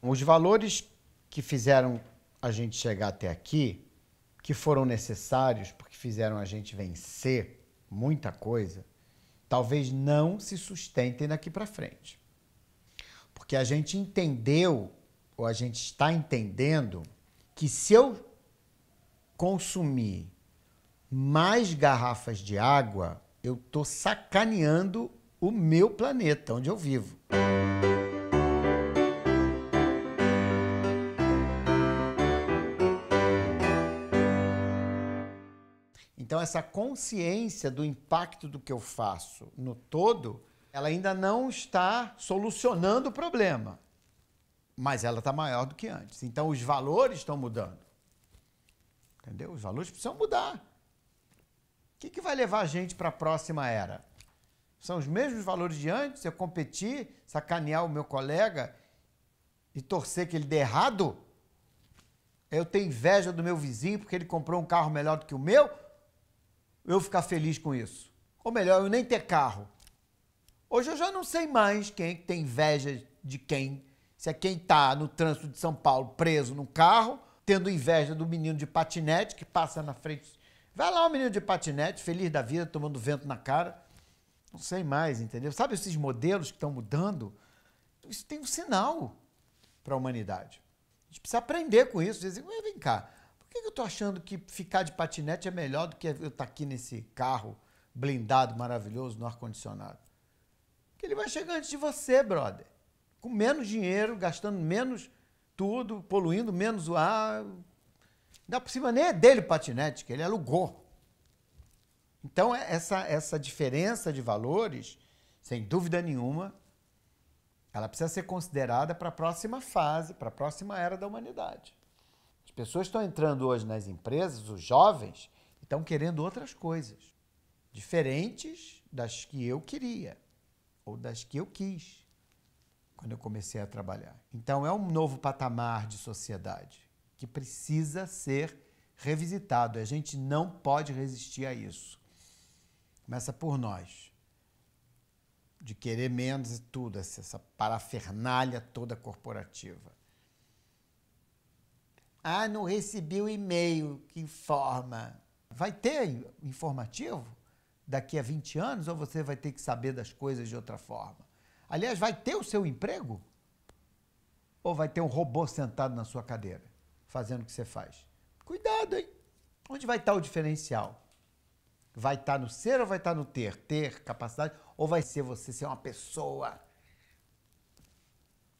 Os valores que fizeram a gente chegar até aqui, que foram necessários porque fizeram a gente vencer muita coisa, talvez não se sustentem daqui para frente. Porque a gente entendeu, ou a gente está entendendo, que se eu consumir mais garrafas de água, eu estou sacaneando o meu planeta onde eu vivo. Então, essa consciência do impacto do que eu faço no todo, ela ainda não está solucionando o problema, mas ela está maior do que antes. Então, os valores estão mudando. Entendeu? Os valores precisam mudar. O que, que vai levar a gente para a próxima era? São os mesmos valores de antes? Eu competir, sacanear o meu colega e torcer que ele dê errado? Eu tenho inveja do meu vizinho porque ele comprou um carro melhor do que o meu? eu ficar feliz com isso. Ou melhor, eu nem ter carro. Hoje eu já não sei mais quem tem inveja de quem. Se é quem está no trânsito de São Paulo preso num carro, tendo inveja do menino de patinete que passa na frente. Vai lá o um menino de patinete, feliz da vida, tomando vento na cara. Não sei mais, entendeu? Sabe esses modelos que estão mudando? Isso tem um sinal para a humanidade. A gente precisa aprender com isso, dizer, vem cá, por que, eu tô achando que ficar de patinete é melhor do que eu estar tá aqui nesse carro blindado, maravilhoso, no ar-condicionado? Porque ele vai chegar antes de você, brother. Com menos dinheiro, gastando menos tudo, poluindo menos o ar. Ainda por cima nem é dele o patinete, que ele alugou. Então, é, essa, essa diferença de valores, sem dúvida nenhuma, ela precisa ser considerada para a próxima fase, para a próxima era da humanidade pessoas estão entrando hoje nas empresas, os jovens, estão querendo outras coisas, diferentes das que eu queria ou das que eu quis quando eu comecei a trabalhar. Então é um novo patamar de sociedade que precisa ser revisitado. A gente não pode resistir a isso. Começa por nós. De querer menos e tudo, essa parafernália toda corporativa. Ah, não recebi o e-mail que informa. Vai ter informativo daqui a 20 anos ou você vai ter que saber das coisas de outra forma? Aliás, vai ter o seu emprego? Ou vai ter um robô sentado na sua cadeira, fazendo o que você faz? Cuidado, hein? Onde vai estar o diferencial? Vai estar no ser ou vai estar no ter? Ter capacidade? Ou vai ser você ser uma pessoa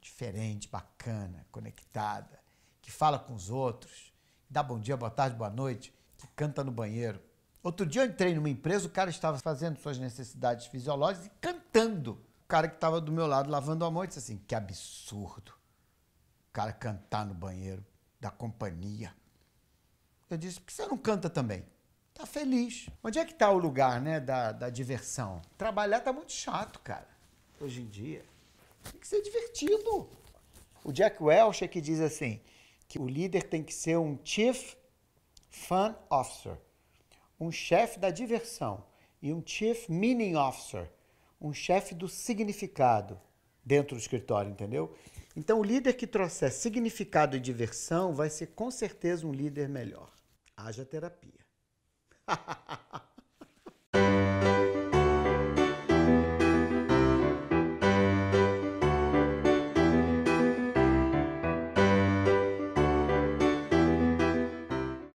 diferente, bacana, conectada, que fala com os outros, que dá bom dia, boa tarde, boa noite, que canta no banheiro. Outro dia eu entrei numa empresa, o cara estava fazendo suas necessidades fisiológicas e cantando. O cara que estava do meu lado lavando a mão disse assim: que absurdo. O cara cantar no banheiro da companhia. Eu disse: por que você não canta também? Tá feliz. Onde é que tá o lugar, né, da, da diversão? Trabalhar tá muito chato, cara, hoje em dia. Tem que ser divertido. O Jack Welch é que diz assim: que o líder tem que ser um Chief Fun Officer, um chefe da diversão, e um Chief Meaning Officer, um chefe do significado dentro do escritório, entendeu? Então, o líder que trouxer significado e diversão vai ser com certeza um líder melhor. Haja terapia.